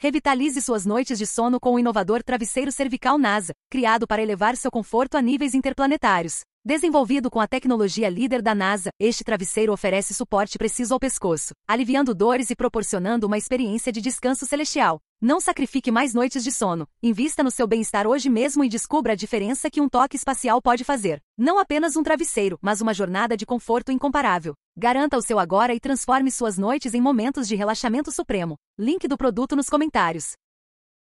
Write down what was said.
Revitalize suas noites de sono com o inovador travesseiro cervical NASA, criado para elevar seu conforto a níveis interplanetários. Desenvolvido com a tecnologia líder da NASA, este travesseiro oferece suporte preciso ao pescoço, aliviando dores e proporcionando uma experiência de descanso celestial. Não sacrifique mais noites de sono. Invista no seu bem-estar hoje mesmo e descubra a diferença que um toque espacial pode fazer. Não apenas um travesseiro, mas uma jornada de conforto incomparável. Garanta o seu agora e transforme suas noites em momentos de relaxamento supremo. Link do produto nos comentários.